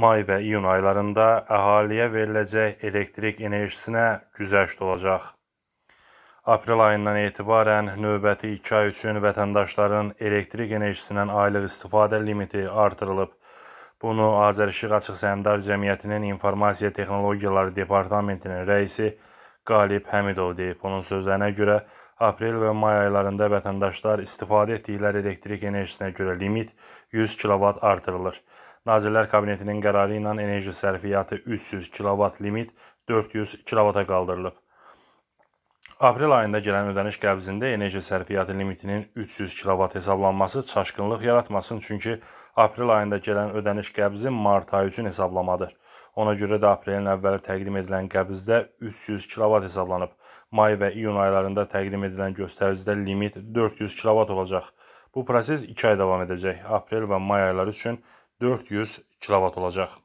May və iyun aylarında əhaliyə veriləcək elektrik enerjisinə güzəşt olacaq. Aprel ayından etibarən növbəti 2 ay üçün vətəndaşların elektrik enerjisindən aylıq istifadə limiti artırılıb. Bunu Azərişıq Açıq Səhmdar Cəmiyyətinin İnformasiya Texnologiyaları Departamentinin rəisi Qalib Həmidov deyib. Onun sözlərinə görə aprel və may aylarında vətəndaşlar istifadə etdikləri elektrik enerjisinə görə limit 100 kilovat artırılır. Nazirlər Kabinetinin qərarı ilə enerji sərfiyyatı 300 kilovat limit 400 kilovata qaldırılıb. Aprel ayında gələn ödəniş qəbzində enerji sərfiyyatı limitinin 300 kilovat hesablanması çaşqınlıq yaratmasın, çünki aprel ayında gələn ödəniş qəbzi mart ayı üçün hesablamadır. Ona görə də aprelin əvvəli təqdim edilən qəbzdə 300 kilovat hesablanıb. May və iyun aylarında təqdim edilən göstəricidə limit 400 kilovat olacaq. Bu proses 2 ay davam edəcək. Aprel və may ayları üçün 400 kilovat olacaq.